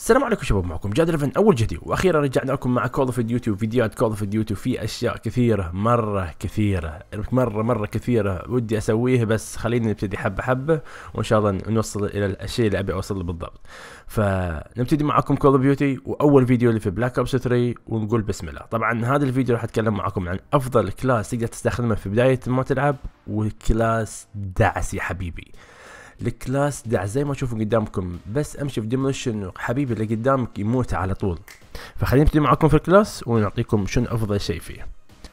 السلام عليكم شباب معكم جاد ريفن اول جديد واخيرا رجعنا لكم مع كول اوف ديوتي وفيديوهات كول اوف ديوتي في اشياء كثيره مره كثيره مره مره كثيره ودي اسويها بس خلينا نبتدي حبه حبه وان شاء الله نوصل الى الشيء اللي ابي اوصل له بالضبط فنبتدي معكم كول اوف ديوتي واول فيديو اللي في بلاك اوبس 3 ونقول بسم الله طبعا هذا الفيديو راح اتكلم معكم عن افضل كلاس تقدر تستخدمه في بدايه ما تلعب وكلاس دعس يا حبيبي الكلاس دع زي ما تشوفوا قدامكم بس امشي في ديموليشن حبيبي اللي قدامك يموت على طول فخليني ابتدي معاكم في الكلاس ونعطيكم شنو افضل شيء فيه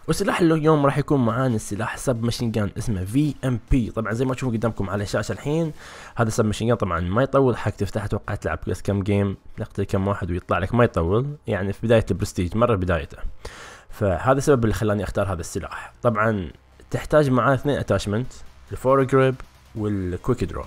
وسلاح اليوم راح يكون معانا السلاح سب ماشين جان اسمه في ام بي طبعا زي ما تشوفون قدامكم على الشاشه الحين هذا سب ماشين جان طبعا ما يطول حق تفتح اتوقع تلعب كلاس كم جيم تقتل كم واحد ويطلع لك ما يطول يعني في بدايه البرستيج مره بدايته فهذا السبب اللي خلاني اختار هذا السلاح طبعا تحتاج معاه اثنين اتاشمنت الفور جريب والكويك درو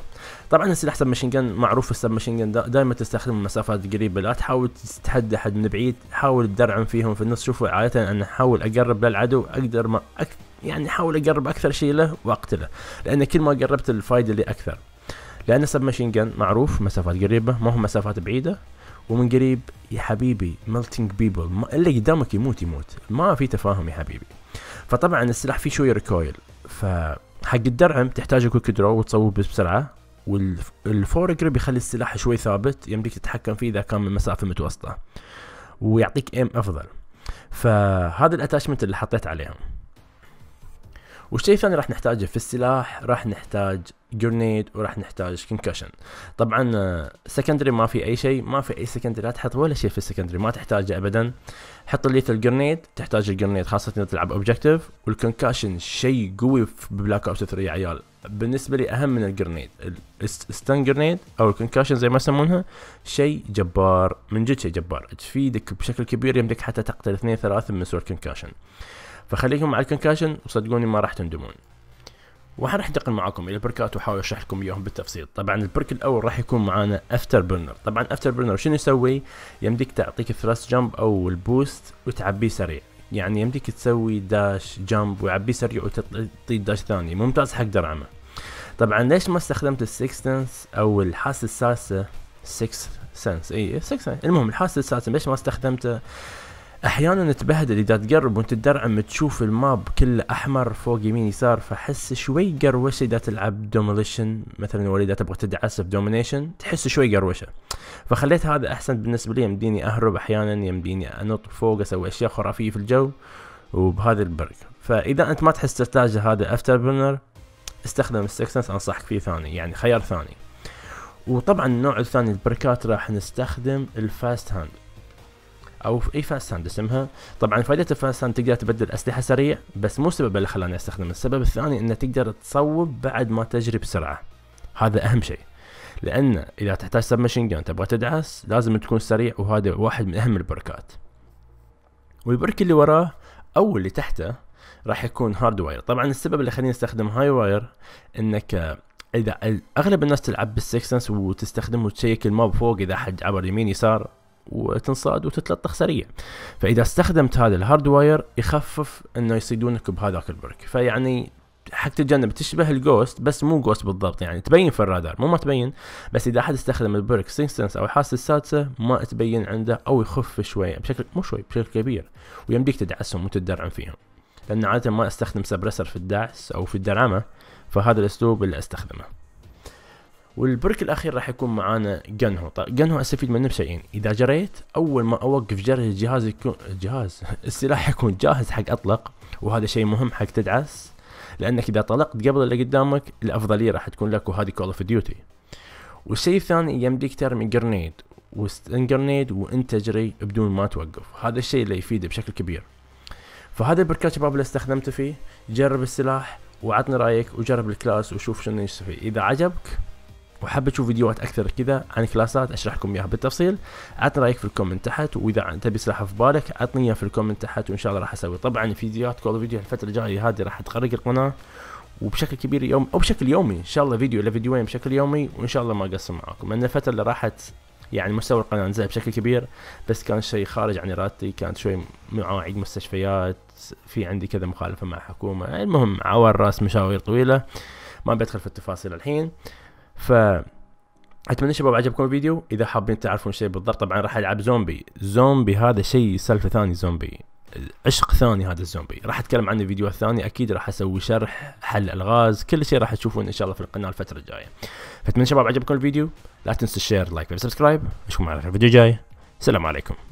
طبعا السلاح سب ماشين جن معروف السب ماشين جن دائما تستخدم مسافات قريبه لا تحاول تتحدى حد من بعيد حاول تدرعم فيهم في النص شوفوا عاده انا احاول اقرب للعدو اقدر ما أك... يعني احاول اقرب اكثر شيء له واقتله لان كل ما قربت الفايده لي اكثر لان السب ماشين جن معروف مسافات قريبه ما هو مسافات بعيده ومن قريب يا حبيبي ملتنج بيبل اللي قدامك يموت يموت ما في تفاهم يا حبيبي فطبعا السلاح فيه شويه ريكويل ف حق الدرعم تحتاج كويك درو وتصوب بسرعه والفور جريب يخلي السلاح شوي ثابت يمديك تتحكم فيه اذا كان من مسافه متوسطه ويعطيك ايم افضل فهذا الاتاشمنت اللي حطيت عليهم والشيء الثاني راح نحتاجه في السلاح راح نحتاج جرنيد وراح نحتاج كونكشن طبعا سكندري آه، ما في اي شيء ما في اي سكندري لا تحط ولا شيء في السكندري ما تحتاجه ابدا حط الليتل جرنيد تحتاج الجرنيد خاصه اذا تلعب اوبجكتيف والكونكشن شيء قوي بلاك اوبس 3 يا عيال بالنسبه لي اهم من الجرنيد الستان جرنيد او الكونكشن زي ما يسمونها شيء جبار من جد شيء جبار تفيدك بشكل كبير يمديك حتى تقتل اثنين ثلاثه من سوى الكونكشن فخليكم مع الكونكشن وصدقوني ما راح تندمون وراح انتقل معاكم الى بركات واحاول اشرح لكم اياهم بالتفصيل طبعا البرك الاول راح يكون معانا افتر برنر طبعا افتر برنر شنو يسوي يمديك تعطيك ثرست جامب او البوست وتعبيه سريع يعني يمديك تسوي داش جامب ويعبيه سريع وتعطيه داش ثاني ممتاز حق درعمه طبعا ليش ما استخدمت السكستنس او الحاسه السادسه 6 سنس اي 6 سنس المهم الحاسه السادسه ليش ما استخدمته احيانا تبهدل اذا تقرب وانت تدرعم تشوف الماب كله احمر فوق يمين يسار فحس شوي قروشه اذا تلعب دوميليشن مثلا ولا اذا تبغى تدعس دومينيشن تحس شوي قروشه فخليت هذا احسن بالنسبه لي يمديني اهرب احيانا يمديني انط فوق اسوي اشياء خرافيه في الجو وبهذا البرك فاذا انت ما تحس تحتاج هذا افتر برنر استخدم السكسنس انصحك فيه ثاني يعني خيار ثاني وطبعا النوع الثاني البركات راح نستخدم الفاست هاند او في اي فاست هاند اسمها طبعا فائده الفاست هاند تقدر تبدل اسلحه سريع بس مو السبب اللي خلاني استخدمه السبب الثاني انه تقدر تصوب بعد ما تجري بسرعه هذا اهم شيء لان اذا تحتاج سب ماشين جان تبغى تدعس لازم تكون سريع وهذا واحد من اهم البركات والبرك اللي وراه او اللي تحته راح يكون هارد واير طبعا السبب اللي خليني استخدم هاي واير انك اذا اغلب الناس تلعب بالسكسنس وتستخدم وتشيك الماب فوق اذا حد عبر يمين يسار وتنصاد وتتلطخ سريع فاذا استخدمت هذا الهاردواير يخفف انه يصيدونك بهذاك البرك فيعني حق تتجنب تشبه الجوست بس مو جوست بالضبط يعني تبين في الرادار مو ما تبين بس اذا احد استخدم البرك سينسنس او الحاسه السادسه ما تبين عنده او يخف شوي بشكل مو شوي بشكل كبير ويمديك تدعسهم وتتدرعم فيهم لان عاده ما استخدم سبرسر في الدعس او في الدرعمه فهذا الاسلوب اللي استخدمه والبرك الاخير راح يكون معانا جنهو طيب جنهو استفيد منه بشيئين اذا جريت اول ما اوقف جري الجهاز يكون الجهاز السلاح يكون جاهز حق اطلق وهذا شيء مهم حق تدعس لانك اذا طلقت قبل اللي قدامك الافضليه راح تكون لك وهذه كول اوف ديوتي والشيء الثاني يمديك ترمي جرنيد جرنيد وانت تجري بدون ما توقف هذا الشيء اللي يفيده بشكل كبير فهذا البركات شباب اللي استخدمته فيه جرب السلاح وعطني رايك وجرب الكلاس وشوف شنو يصير اذا عجبك وحاب تشوف فيديوهات أكثر كذا عن كلاسات أشرح لكم إياها بالتفصيل عطني رأيك في الكومنت تحت وإذا تبي سلاحة في بالك عطني إياه في الكومنت تحت وإن شاء الله راح أسوي طبعا فيديوهات كول فيديو الفترة الجاية هذه راح تخرج القناة وبشكل كبير يوم أو بشكل يومي إن شاء الله فيديو إلى بشكل يومي وإن شاء الله ما أقصر معاكم لأن الفترة اللي راحت يعني مستوى القناة نزل بشكل كبير بس كان شيء خارج عن إرادتي كانت شوي مواعيد مستشفيات في عندي كذا مخالفة مع الحكومة المهم عوار راس مشاوير طويلة ما بدخل في التفاصيل الحين ف اتمنى شباب عجبكم الفيديو اذا حابين تعرفون شيء بالضبط طبعا راح العب زومبي زومبي هذا شيء سالفه ثاني زومبي عشق ثاني هذا الزومبي راح اتكلم عنه فيديو ثاني اكيد راح اسوي شرح حل الغاز كل شيء راح تشوفونه ان شاء الله في القناه الفتره الجايه فاتمنى شباب عجبكم الفيديو لا تنسوا الشير لايك وسبسكرايب اشوفكم على الفيديو الجاي سلام عليكم